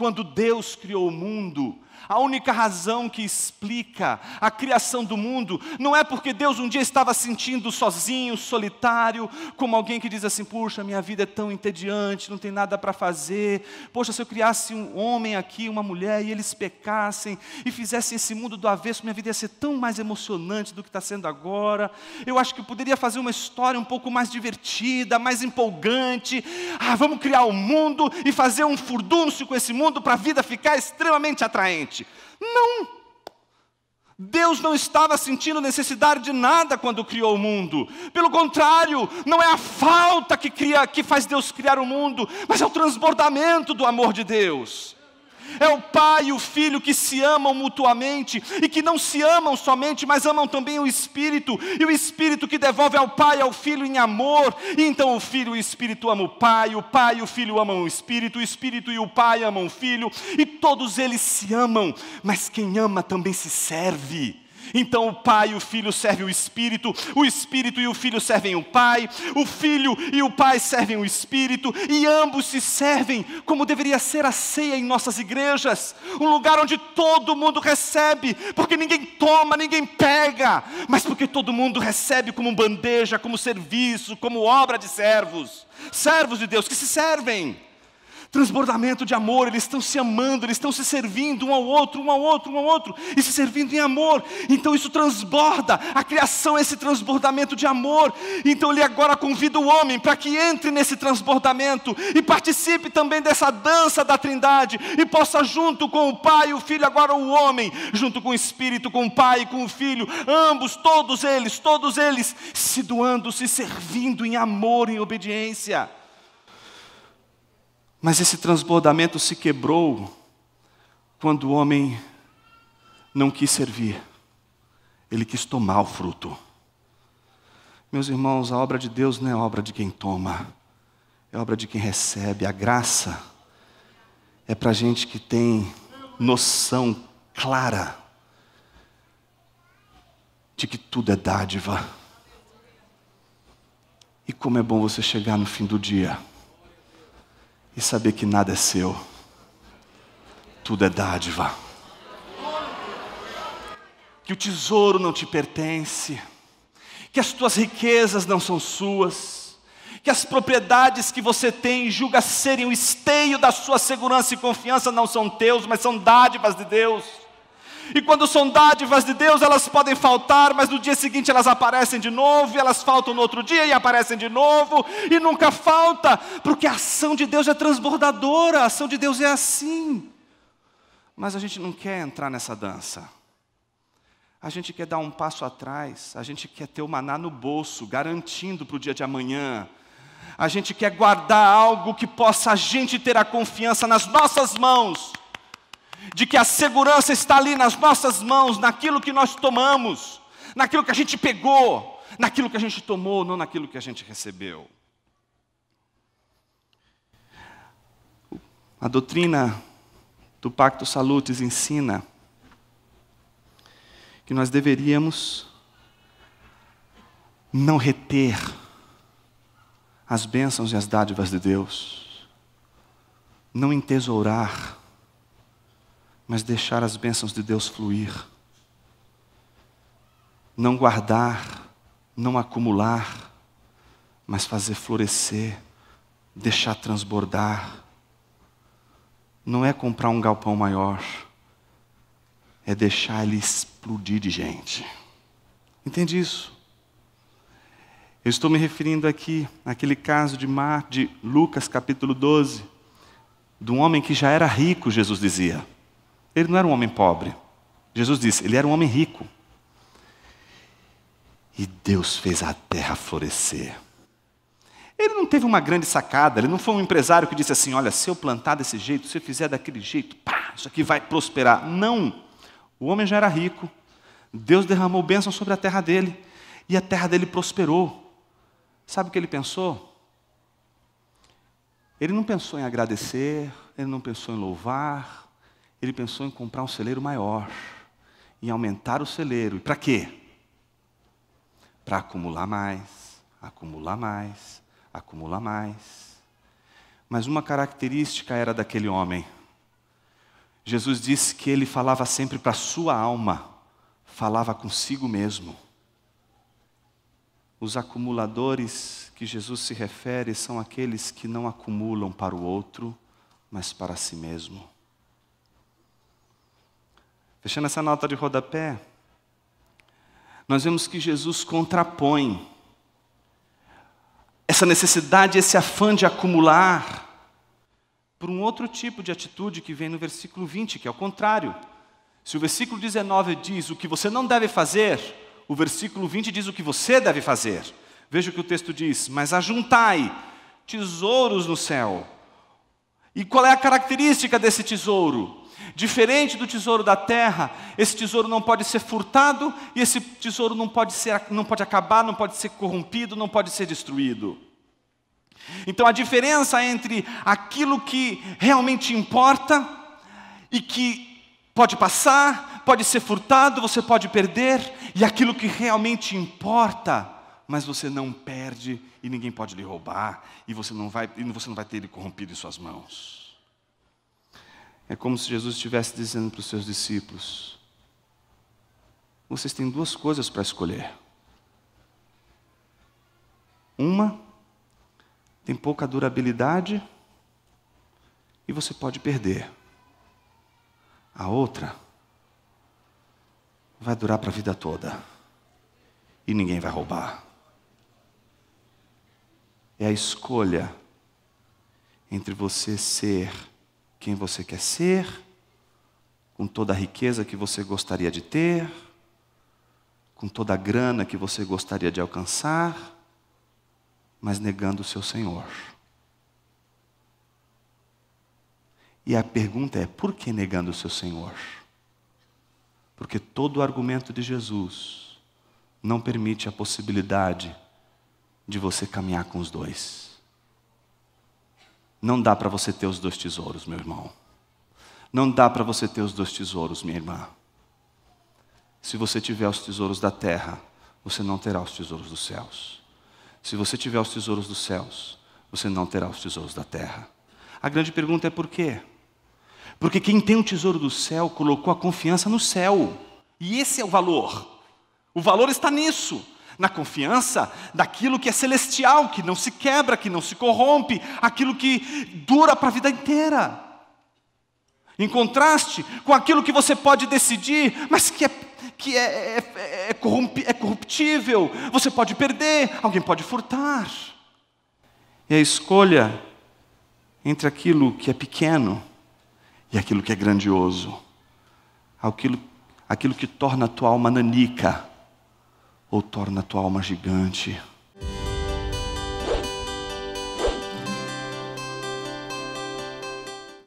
Quando Deus criou o mundo, a única razão que explica a criação do mundo não é porque Deus um dia estava sentindo sozinho, solitário, como alguém que diz assim: puxa, minha vida é tão entediante, não tem nada para fazer. Poxa, se eu criasse um homem aqui, uma mulher, e eles pecassem e fizessem esse mundo do avesso, minha vida ia ser tão mais emocionante do que está sendo agora. Eu acho que eu poderia fazer uma história um pouco mais divertida, mais empolgante. Ah, vamos criar o um mundo e fazer um furdúncio com esse mundo mundo para a vida ficar extremamente atraente. Não! Deus não estava sentindo necessidade de nada quando criou o mundo. Pelo contrário, não é a falta que cria, que faz Deus criar o mundo, mas é o transbordamento do amor de Deus. É o Pai e o Filho que se amam mutuamente e que não se amam somente, mas amam também o Espírito, e o Espírito que devolve ao Pai e ao Filho em amor. E então o Filho e o Espírito amam o Pai, o Pai e o Filho amam o Espírito, o Espírito e o Pai amam o Filho, e todos eles se amam, mas quem ama também se serve. Então o Pai e o Filho servem o Espírito, o Espírito e o Filho servem o Pai, o Filho e o Pai servem o Espírito, e ambos se servem, como deveria ser a ceia em nossas igrejas um lugar onde todo mundo recebe, porque ninguém toma, ninguém pega, mas porque todo mundo recebe como bandeja, como serviço, como obra de servos servos de Deus que se servem transbordamento de amor, eles estão se amando, eles estão se servindo um ao outro, um ao outro, um ao outro, e se servindo em amor. Então isso transborda, a criação é esse transbordamento de amor. Então ele agora convida o homem para que entre nesse transbordamento e participe também dessa dança da Trindade e possa junto com o Pai, e o Filho, agora o homem, junto com o Espírito, com o Pai, e com o Filho, ambos, todos eles, todos eles se doando, se servindo em amor, em obediência. Mas esse transbordamento se quebrou quando o homem não quis servir, ele quis tomar o fruto. Meus irmãos, a obra de Deus não é obra de quem toma, é obra de quem recebe. A graça é para gente que tem noção clara de que tudo é dádiva. E como é bom você chegar no fim do dia e saber que nada é seu, tudo é dádiva. Que o tesouro não te pertence, que as tuas riquezas não são suas, que as propriedades que você tem julga serem o esteio da sua segurança e confiança não são teus, mas são dádivas de Deus e quando são dádivas de Deus, elas podem faltar, mas no dia seguinte elas aparecem de novo, e elas faltam no outro dia e aparecem de novo, e nunca falta, porque a ação de Deus é transbordadora, a ação de Deus é assim. Mas a gente não quer entrar nessa dança. A gente quer dar um passo atrás, a gente quer ter o maná no bolso, garantindo para o dia de amanhã. A gente quer guardar algo que possa a gente ter a confiança nas nossas mãos de que a segurança está ali nas nossas mãos, naquilo que nós tomamos, naquilo que a gente pegou, naquilo que a gente tomou, não naquilo que a gente recebeu. A doutrina do Pacto Salutis ensina que nós deveríamos não reter as bênçãos e as dádivas de Deus, não entesourar mas deixar as bênçãos de Deus fluir. Não guardar, não acumular, mas fazer florescer, deixar transbordar. Não é comprar um galpão maior, é deixar ele explodir de gente. Entende isso? Eu estou me referindo aqui àquele caso de, Mar, de Lucas capítulo 12, de um homem que já era rico, Jesus dizia. Ele não era um homem pobre. Jesus disse, ele era um homem rico. E Deus fez a terra florescer. Ele não teve uma grande sacada, ele não foi um empresário que disse assim: olha, se eu plantar desse jeito, se eu fizer daquele jeito, pá, isso aqui vai prosperar. Não. O homem já era rico. Deus derramou bênção sobre a terra dele. E a terra dele prosperou. Sabe o que ele pensou? Ele não pensou em agradecer, ele não pensou em louvar, ele pensou em comprar um celeiro maior, em aumentar o celeiro. E para quê? Para acumular mais, acumular mais, acumular mais. Mas uma característica era daquele homem. Jesus disse que ele falava sempre para a sua alma, falava consigo mesmo. Os acumuladores que Jesus se refere são aqueles que não acumulam para o outro, mas para si mesmo. Fechando essa nota de rodapé, nós vemos que Jesus contrapõe essa necessidade, esse afã de acumular, por um outro tipo de atitude que vem no versículo 20, que é o contrário. Se o versículo 19 diz o que você não deve fazer, o versículo 20 diz o que você deve fazer. Veja o que o texto diz: Mas ajuntai tesouros no céu. E qual é a característica desse tesouro? Diferente do tesouro da terra, esse tesouro não pode ser furtado e esse tesouro não pode, ser, não pode acabar, não pode ser corrompido, não pode ser destruído. Então a diferença entre aquilo que realmente importa e que pode passar, pode ser furtado, você pode perder, e aquilo que realmente importa, mas você não perde e ninguém pode lhe roubar e você não vai, e você não vai ter ele corrompido em suas mãos. É como se Jesus estivesse dizendo para os seus discípulos: Vocês têm duas coisas para escolher. Uma tem pouca durabilidade e você pode perder. A outra vai durar para a vida toda e ninguém vai roubar. É a escolha entre você ser quem você quer ser, com toda a riqueza que você gostaria de ter, com toda a grana que você gostaria de alcançar, mas negando o seu Senhor. E a pergunta é: por que negando o seu Senhor? Porque todo o argumento de Jesus não permite a possibilidade de você caminhar com os dois. Não dá para você ter os dois tesouros, meu irmão. Não dá para você ter os dois tesouros, minha irmã. Se você tiver os tesouros da terra, você não terá os tesouros dos céus. Se você tiver os tesouros dos céus, você não terá os tesouros da terra. A grande pergunta é por quê? Porque quem tem o tesouro do céu colocou a confiança no céu. E esse é o valor. O valor está nisso na confiança daquilo que é celestial, que não se quebra, que não se corrompe, aquilo que dura para a vida inteira. Em contraste com aquilo que você pode decidir, mas que é que é, é, é, é, é corruptível, você pode perder, alguém pode furtar. É a escolha entre aquilo que é pequeno e aquilo que é grandioso, aquilo, aquilo que torna a tua alma nanica ou torna a tua alma gigante.